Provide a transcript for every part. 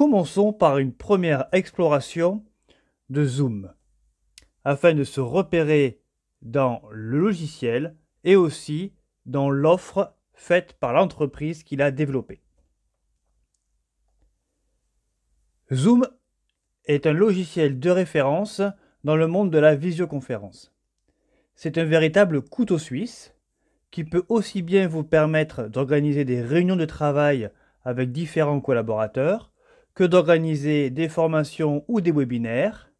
commençons par une première exploration de Zoom, afin de se repérer dans le logiciel et aussi dans l'offre faite par l'entreprise qu'il a développée. Zoom est un logiciel de référence dans le monde de la visioconférence. C'est un véritable couteau suisse qui peut aussi bien vous permettre d'organiser des réunions de travail avec différents collaborateurs que d'organiser des formations ou des webinaires,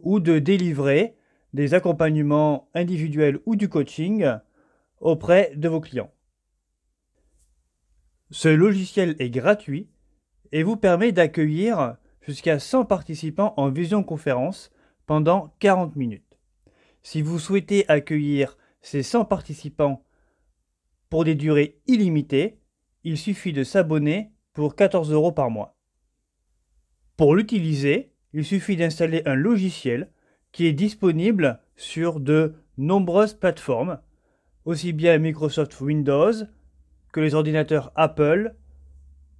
ou de délivrer des accompagnements individuels ou du coaching auprès de vos clients. Ce logiciel est gratuit et vous permet d'accueillir jusqu'à 100 participants en conférence pendant 40 minutes. Si vous souhaitez accueillir ces 100 participants pour des durées illimitées, il suffit de s'abonner pour 14 euros par mois. Pour l'utiliser, il suffit d'installer un logiciel qui est disponible sur de nombreuses plateformes, aussi bien Microsoft Windows que les ordinateurs Apple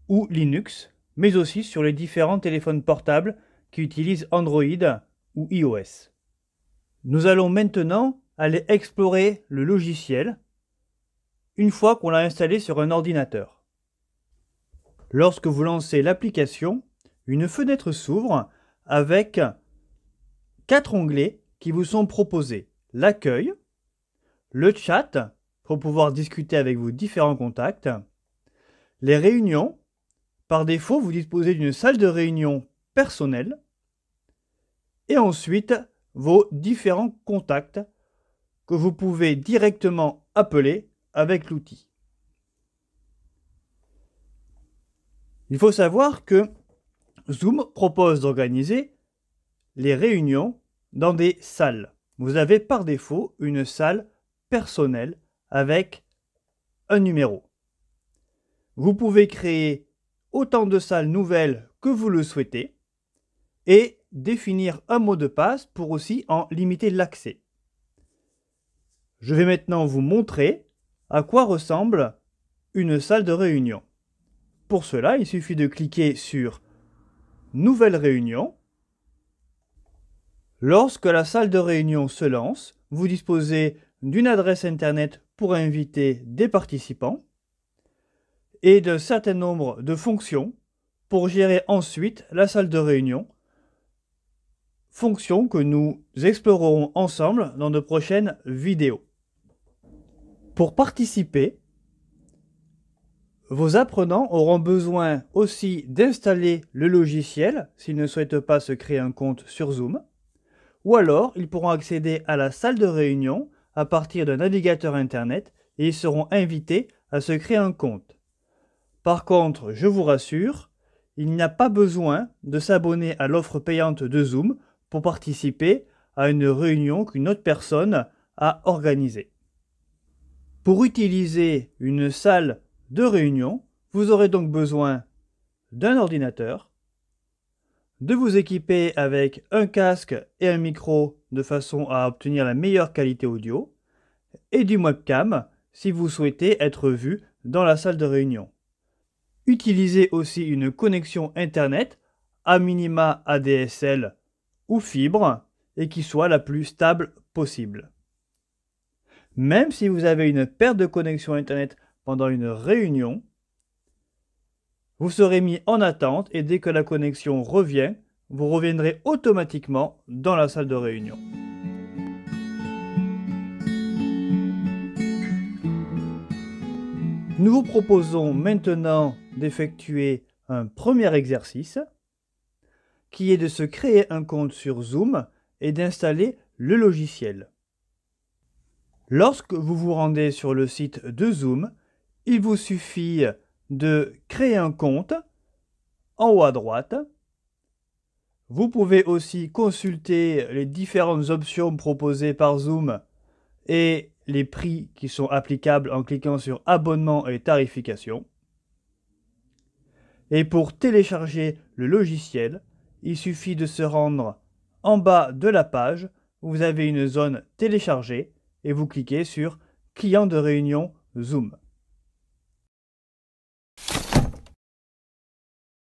ou Linux, mais aussi sur les différents téléphones portables qui utilisent Android ou iOS. Nous allons maintenant aller explorer le logiciel une fois qu'on l'a installé sur un ordinateur. Lorsque vous lancez l'application, une fenêtre s'ouvre avec quatre onglets qui vous sont proposés. L'accueil, le chat pour pouvoir discuter avec vos différents contacts, les réunions, par défaut vous disposez d'une salle de réunion personnelle, et ensuite vos différents contacts que vous pouvez directement appeler avec l'outil. Il faut savoir que Zoom propose d'organiser les réunions dans des salles. Vous avez par défaut une salle personnelle avec un numéro. Vous pouvez créer autant de salles nouvelles que vous le souhaitez et définir un mot de passe pour aussi en limiter l'accès. Je vais maintenant vous montrer à quoi ressemble une salle de réunion. Pour cela, il suffit de cliquer sur Nouvelle réunion. Lorsque la salle de réunion se lance, vous disposez d'une adresse Internet pour inviter des participants et d'un certain nombre de fonctions pour gérer ensuite la salle de réunion, fonctions que nous explorerons ensemble dans de prochaines vidéos. Pour participer, vos apprenants auront besoin aussi d'installer le logiciel s'ils ne souhaitent pas se créer un compte sur Zoom, ou alors ils pourront accéder à la salle de réunion à partir d'un navigateur Internet et ils seront invités à se créer un compte. Par contre, je vous rassure, il n'y a pas besoin de s'abonner à l'offre payante de Zoom pour participer à une réunion qu'une autre personne a organisée. Pour utiliser une salle de réunion, vous aurez donc besoin d'un ordinateur, de vous équiper avec un casque et un micro de façon à obtenir la meilleure qualité audio, et du webcam si vous souhaitez être vu dans la salle de réunion. Utilisez aussi une connexion Internet, à minima ADSL ou fibre, et qui soit la plus stable possible. Même si vous avez une perte de connexion Internet pendant une réunion. Vous serez mis en attente et dès que la connexion revient, vous reviendrez automatiquement dans la salle de réunion. Nous vous proposons maintenant d'effectuer un premier exercice qui est de se créer un compte sur Zoom et d'installer le logiciel. Lorsque vous vous rendez sur le site de Zoom, il vous suffit de créer un compte en haut à droite. Vous pouvez aussi consulter les différentes options proposées par Zoom et les prix qui sont applicables en cliquant sur abonnement et tarification. Et pour télécharger le logiciel, il suffit de se rendre en bas de la page où vous avez une zone téléchargée et vous cliquez sur client de réunion Zoom.